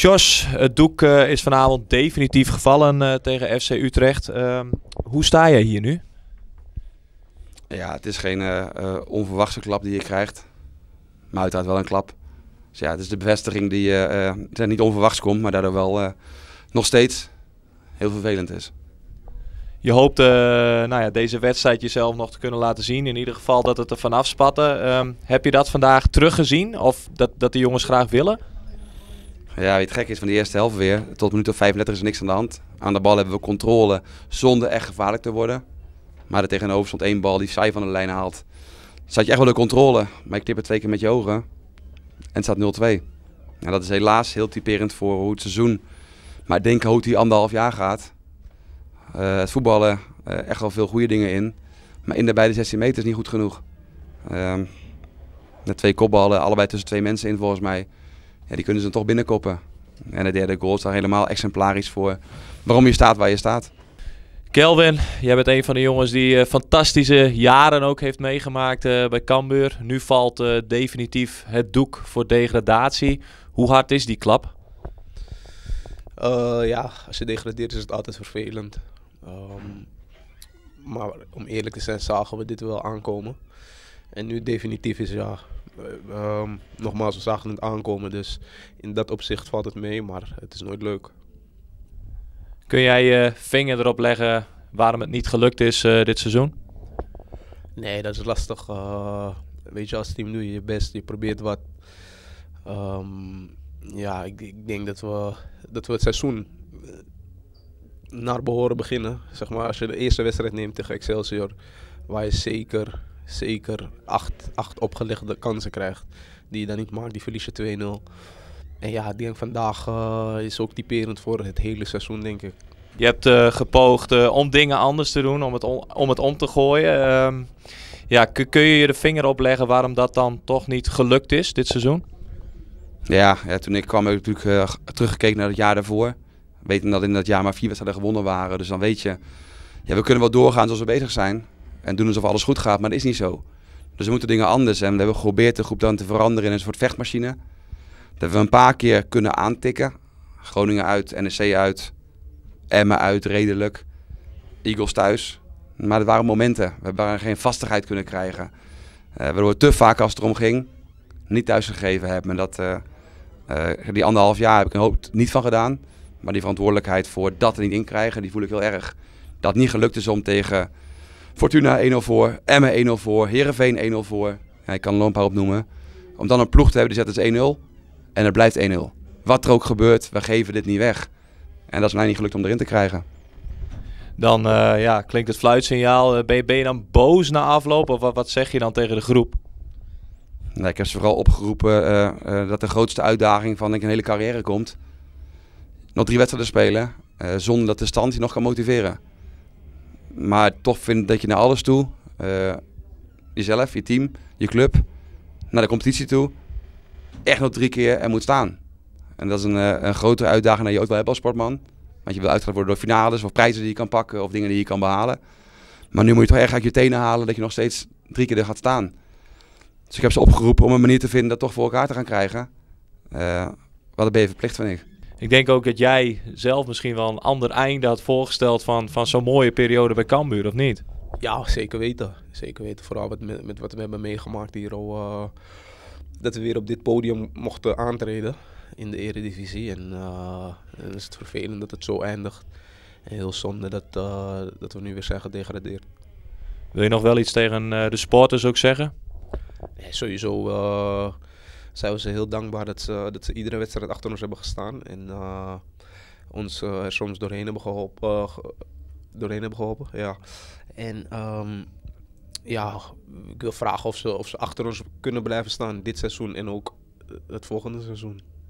Jos, het doek eh, is vanavond definitief gevallen eh, tegen FC Utrecht. Ehm, hoe sta je hier nu? Ja, het is geen eh, onverwachte klap die je krijgt. Maar uiteraard wel een klap. Dus ja, het is de bevestiging die niet onverwachts komt, maar daardoor wel nog steeds heel vervelend is. Je hoopt nou ja, deze wedstrijd jezelf nog te kunnen laten zien. In ieder geval dat het er vanaf spatte. Ehm, heb je dat vandaag teruggezien? Of dat, dat de jongens graag willen? Ja, weet het gek is van de eerste helft weer. Tot minuut of 35 is er niks aan de hand. Aan de bal hebben we controle zonder echt gevaarlijk te worden. Maar er tegenover stond één bal die zij van de lijn haalt. Zat je echt wel de controle, maar ik tip het twee keer met je ogen. En het staat 0-2. Nou, dat is helaas heel typerend voor hoe het seizoen. Maar ik denk hoe het die anderhalf jaar gaat. Eh, het voetballen, eh, echt wel veel goede dingen in. Maar in de beide 16 meter is niet goed genoeg. Uh, ehm, de twee kopballen, allebei tussen twee mensen in volgens mij ja, die kunnen ze toch binnenkoppen. En de derde goal is daar helemaal exemplarisch voor waarom je staat waar je staat. Kelvin, jij bent een van de jongens die eh, fantastische jaren ook heeft meegemaakt eh, bij Cambuur. Nu valt eh, definitief het doek voor degradatie. Hoe hard is die klap? ja, als je degradeert is het altijd vervelend. Ehm, maar om eerlijk te zijn zagen we dit wel aankomen. En nu definitief is ja, eh, ehm, nogmaals, we zagen het aankomen. Dus in dat opzicht valt het mee, maar het is nooit leuk. Kun jij je vinger erop leggen waarom het niet gelukt is eh, dit seizoen? Nee, dat is lastig. Eh, weet je, als team doe je je best, je probeert wat. Ehm, ja, ik, ik, denk dat we, dat we het seizoen naar behoren beginnen. Zeg maar, als je de eerste wedstrijd neemt tegen Excelsior, waar je zeker zeker acht, acht opgelegde kansen krijgt. Die je dan niet maakt, die verlies je 2-0. En ja, ik denk vandaag eh, is ook typerend voor het hele seizoen, denk ik. Je hebt eh, gepoogd eh, om dingen anders te doen, om het, om, het om te gooien. Ehm, ja, kun je je de vinger opleggen waarom dat dan toch niet gelukt is dit seizoen? Ja, ja toen ik kwam heb ik natuurlijk teruggekeken naar het jaar daarvoor. Weten dat in dat jaar maar vier wedstrijden gewonnen waren. Dus dan weet je, ja, we kunnen wel doorgaan zoals we bezig zijn en doen alsof alles goed gaat, maar dat is niet zo. Dus we moeten dingen anders. En we hebben geprobeerd de groep dan te veranderen in een soort vechtmachine. Dat we een paar keer kunnen aantikken. Groningen uit, NEC uit, Emmen uit, redelijk. Eagles thuis. Maar dat waren momenten. We hebben geen vastigheid kunnen krijgen. Eh, waardoor we te vaak als het erom ging, niet thuisgegeven hebben. En dat, eh, eh, die anderhalf jaar heb ik een hoop niet van gedaan. Maar die verantwoordelijkheid voor dat er niet in krijgen, die voel ik heel erg. Dat niet gelukt is om tegen Fortuna 1-0 voor, Emmen 1-0 voor, Herenveen 1-0 voor. Ja, ik kan er een paar opnoemen. Om dan een ploeg te hebben die zet het 1-0 en het blijft 1-0. Wat er ook gebeurt, we geven dit niet weg. En dat is mij niet gelukt om erin te krijgen. Dan eh, ja, klinkt het fluitsignaal. Eh, ben je, dan boos na afloop of wat, zeg je dan tegen de groep? Nee, nou, ik heb ze vooral opgeroepen eh, dat de grootste uitdaging van ik, een hele carrière komt. Nog drie wedstrijden spelen zonder dat de stand je nog kan motiveren. Maar toch vind ik dat je naar alles toe, eh, jezelf, je team, je club, naar de competitie toe, echt nog drie keer er moet staan. En dat is een, eh, een grotere uitdaging dan je ook wel hebt als sportman. Want je wil uitgedaagd worden door finales of prijzen die je kan pakken of dingen die je kan behalen. Maar nu moet je toch erg uit je tenen halen dat je nog steeds drie keer er gaat staan. Dus ik heb ze opgeroepen om een manier te vinden dat toch voor elkaar te gaan krijgen. Eh, wat ben je verplicht, vind ik ik denk ook dat jij zelf misschien wel een ander einde had voorgesteld van, van zo'n mooie periode bij Cambuur, of niet? Ja, zeker weten. Zeker weten. Vooral met, met, wat we hebben meegemaakt hier al. Oh, eh, dat we weer op dit podium mochten aantreden in de eredivisie. En eh, dan is het vervelend dat het zo eindigt. En heel zonde dat, eh, dat we nu weer zijn gedegradeerd. Wil je nog wel iets tegen de sporters ook zeggen? Nee, sowieso zijn we ze heel dankbaar dat ze, dat ze iedere wedstrijd achter ons hebben gestaan. En eh, ons eh, er soms doorheen hebben geholpen. Eh, doorheen hebben geholpen ja. En ehm, ja, ik wil vragen of ze, of ze achter ons kunnen blijven staan dit seizoen en ook het volgende seizoen.